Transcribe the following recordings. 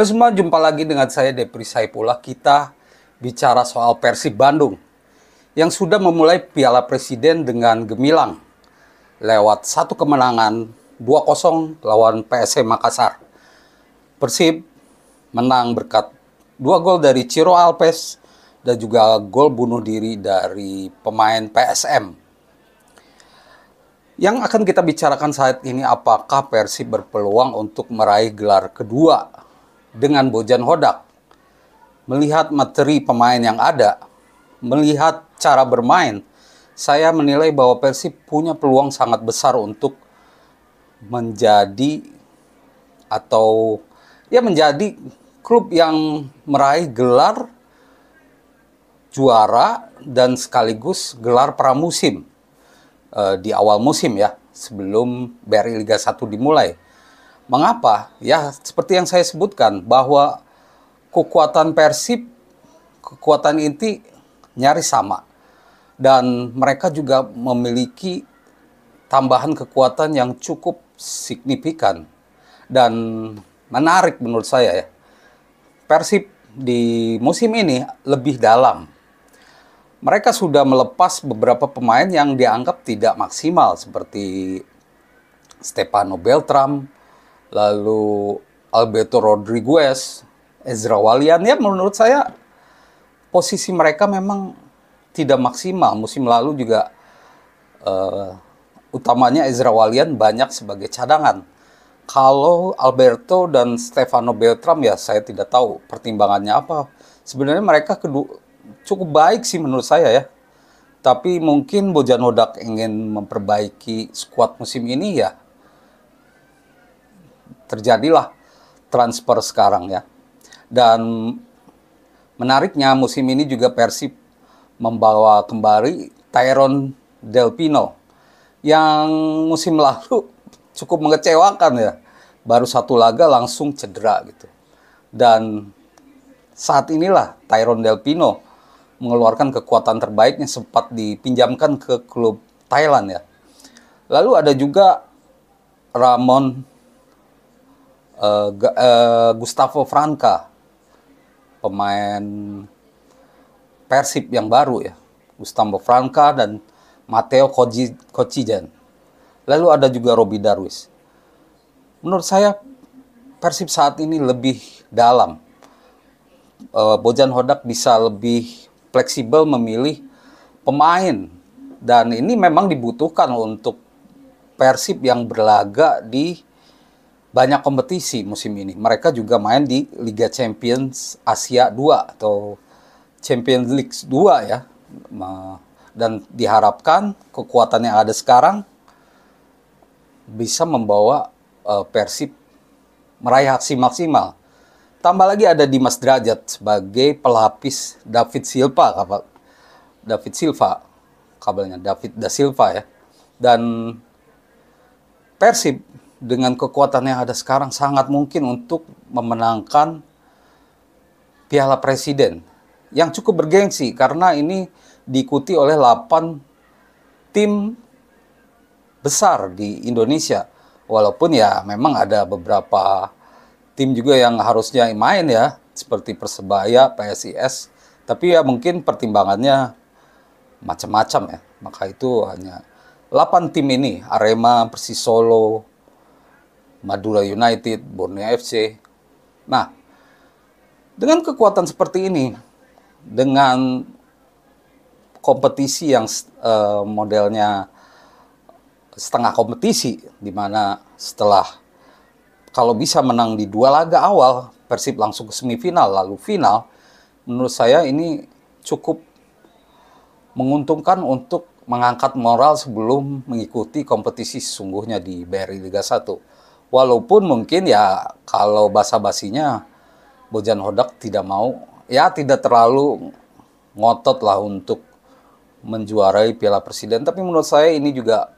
Halo semua, jumpa lagi dengan saya Depri Saipullah. Kita bicara soal Persib Bandung yang sudah memulai Piala Presiden dengan gemilang lewat satu kemenangan 2-0 lawan PSM Makassar. Persib menang berkat dua gol dari Ciro Alpes dan juga gol bunuh diri dari pemain PSM. Yang akan kita bicarakan saat ini apakah Persib berpeluang untuk meraih gelar kedua dengan Bojan Hodak, melihat materi pemain yang ada, melihat cara bermain, saya menilai bahwa Persib punya peluang sangat besar untuk menjadi atau ya menjadi klub yang meraih gelar juara dan sekaligus gelar pramusim uh, di awal musim ya sebelum BRI Liga 1 dimulai. Mengapa? Ya, seperti yang saya sebutkan bahwa kekuatan Persib, kekuatan inti nyaris sama. Dan mereka juga memiliki tambahan kekuatan yang cukup signifikan dan menarik menurut saya ya. Persib di musim ini lebih dalam. Mereka sudah melepas beberapa pemain yang dianggap tidak maksimal seperti Stefano Beltram, lalu Alberto Rodriguez, Ezra Walian ya menurut saya posisi mereka memang tidak maksimal musim lalu juga uh, utamanya Ezra Walian banyak sebagai cadangan. Kalau Alberto dan Stefano Beltram ya saya tidak tahu pertimbangannya apa. Sebenarnya mereka kedua cukup baik sih menurut saya ya. Tapi mungkin Bojan Hodak ingin memperbaiki skuad musim ini ya terjadilah transfer sekarang ya. Dan menariknya musim ini juga Persib membawa kembali Tyron Delpino yang musim lalu cukup mengecewakan ya. Baru satu laga langsung cedera gitu. Dan saat inilah Tyron Delpino mengeluarkan kekuatan terbaiknya sempat dipinjamkan ke klub Thailand ya. Lalu ada juga Ramon uh, uh, Gustavo Franca pemain Persib yang baru ya Gustavo Franca dan Matteo Kocijan lalu ada juga Robi Darwis menurut saya Persib saat ini lebih dalam uh, Bojan Hodak bisa lebih fleksibel memilih pemain dan ini memang dibutuhkan untuk Persib yang berlaga di banyak kompetisi musim ini. Mereka juga main di Liga Champions Asia 2 atau Champions League 2 ya. Dan diharapkan kekuatan yang ada sekarang bisa membawa eh, Persib meraih aksi maksimal. Tambah lagi ada Dimas Derajat sebagai pelapis David Silva, kapal David Silva, kabelnya David da Silva ya. Dan Persib dengan kekuatan yang ada sekarang sangat mungkin untuk memenangkan Piala Presiden yang cukup bergengsi karena ini diikuti oleh 8 tim besar di Indonesia. Walaupun ya memang ada beberapa tim juga yang harusnya main ya seperti Persebaya, PSIS, tapi ya mungkin pertimbangannya macam-macam ya. Maka itu hanya 8 tim ini, Arema, Persis Solo, Madura United, Borneo FC. Nah, dengan kekuatan seperti ini, dengan kompetisi yang uh, modelnya setengah kompetisi, di mana setelah kalau bisa menang di dua laga awal, Persib langsung ke semifinal lalu final, menurut saya ini cukup menguntungkan untuk mengangkat moral sebelum mengikuti kompetisi sesungguhnya di BRI Liga 1 walaupun mungkin ya kalau basa-basinya Bojan Hodak tidak mau ya tidak terlalu ngotot lah untuk menjuarai Piala Presiden tapi menurut saya ini juga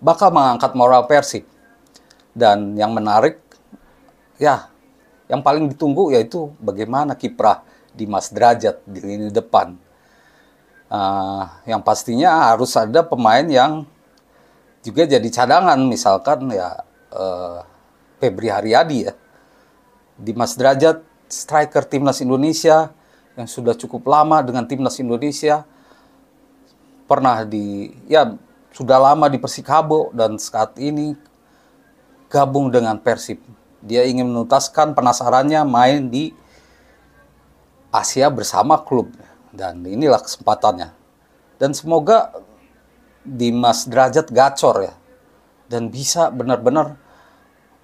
bakal mengangkat moral Persib dan yang menarik ya yang paling ditunggu yaitu bagaimana kiprah Dimas Derajat di lini depan uh, yang pastinya harus ada pemain yang juga jadi cadangan misalkan ya uh, Febri Haryadi ya. Dimas Derajat, striker timnas Indonesia yang sudah cukup lama dengan timnas Indonesia pernah di ya sudah lama di Persikabo dan saat ini gabung dengan Persib. Dia ingin menuntaskan penasarannya main di Asia bersama klub dan inilah kesempatannya. Dan semoga Dimas Derajat gacor ya dan bisa benar-benar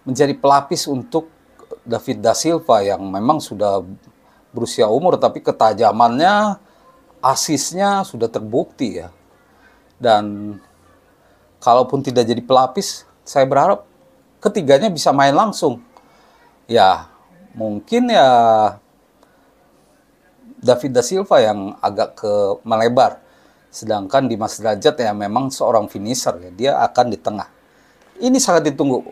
menjadi pelapis untuk David da Silva yang memang sudah berusia umur tapi ketajamannya asisnya sudah terbukti ya. Dan kalaupun tidak jadi pelapis, saya berharap ketiganya bisa main langsung. Ya, mungkin ya David da Silva yang agak ke melebar. Sedangkan Dimas Derajat ya memang seorang finisher ya, dia akan di tengah. Ini sangat ditunggu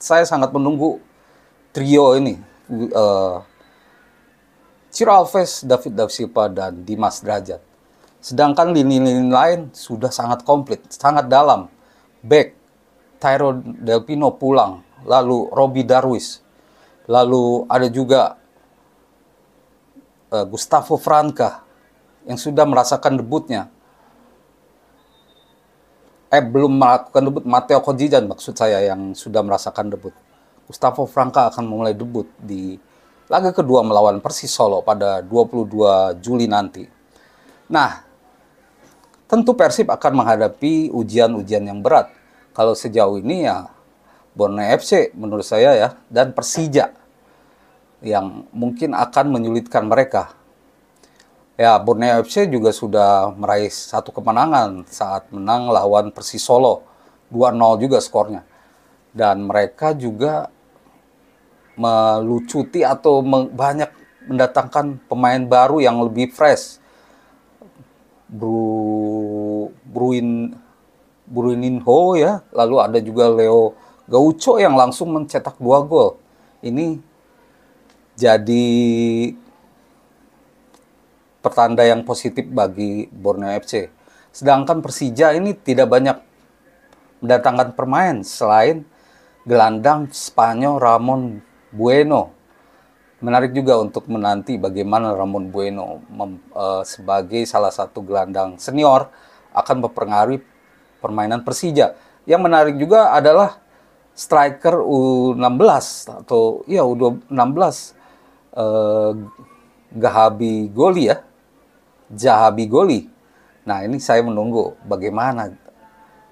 saya sangat menunggu trio ini uh, Ciro Alves, David Da dan Dimas Derajat. Sedangkan lini-lini lain sudah sangat komplit, sangat dalam. Back Tyro Delpino pulang, lalu Robi Darwis, lalu ada juga uh, Gustavo Franca yang sudah merasakan debutnya eh belum melakukan debut Matteo Kojijan maksud saya yang sudah merasakan debut. Gustavo Franca akan memulai debut di laga kedua melawan Persis Solo pada 22 Juli nanti. Nah, tentu Persib akan menghadapi ujian-ujian yang berat. Kalau sejauh ini ya Borneo FC menurut saya ya dan Persija yang mungkin akan menyulitkan mereka Ya, Borneo FC juga sudah meraih satu kemenangan saat menang lawan Persis Solo. 2-0 juga skornya. Dan mereka juga melucuti atau banyak mendatangkan pemain baru yang lebih fresh. Bru Bruin Bruininho ya, lalu ada juga Leo Gaucho yang langsung mencetak dua gol. Ini jadi pertanda yang positif bagi Borneo FC. Sedangkan Persija ini tidak banyak mendatangkan permain, selain gelandang Spanyol Ramon Bueno. Menarik juga untuk menanti bagaimana Ramon Bueno mem, e, sebagai salah satu gelandang senior akan mempengaruhi permainan Persija. Yang menarik juga adalah striker U16 atau ya U16 e, Gahabi Goli ya Jahabi Goli. Nah ini saya menunggu bagaimana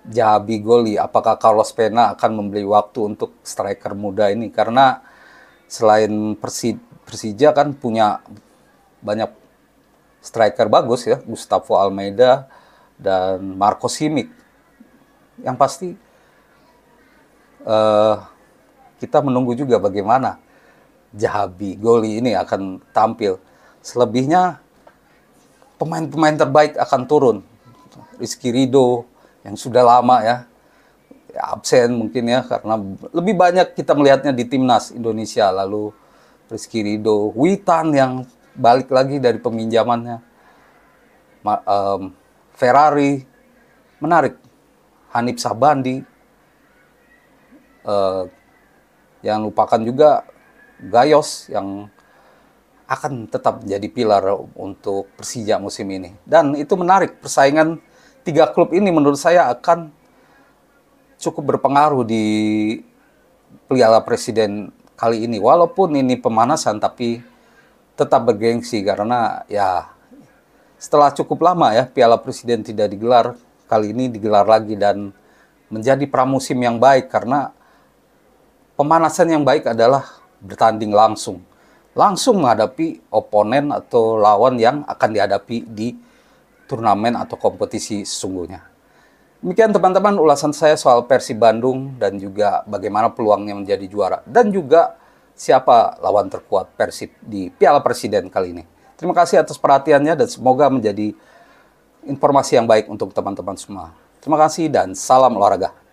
Jahabi Goli, apakah Carlos Pena akan membeli waktu untuk striker muda ini? Karena selain Persi Persija kan punya banyak striker bagus ya, Gustavo Almeida dan Marco Simic. Yang pasti uh, kita menunggu juga bagaimana Jahabi Goli ini akan tampil. Selebihnya pemain-pemain terbaik akan turun. Rizky Rido yang sudah lama ya, absen mungkin ya karena lebih banyak kita melihatnya di timnas Indonesia lalu Rizky Rido, Witan yang balik lagi dari peminjamannya, Ma, um, Ferrari, menarik, Hanif Sabandi, uh, yang lupakan juga Gayos yang akan tetap menjadi pilar untuk Persija musim ini. Dan itu menarik, persaingan tiga klub ini menurut saya akan cukup berpengaruh di Piala Presiden kali ini. Walaupun ini pemanasan tapi tetap bergengsi karena ya setelah cukup lama ya Piala Presiden tidak digelar, kali ini digelar lagi dan menjadi pramusim yang baik karena pemanasan yang baik adalah bertanding langsung langsung menghadapi oponen atau lawan yang akan dihadapi di turnamen atau kompetisi sesungguhnya. Demikian teman-teman ulasan saya soal Persib Bandung dan juga bagaimana peluangnya menjadi juara dan juga siapa lawan terkuat Persib di Piala Presiden kali ini. Terima kasih atas perhatiannya dan semoga menjadi informasi yang baik untuk teman-teman semua. Terima kasih dan salam olahraga.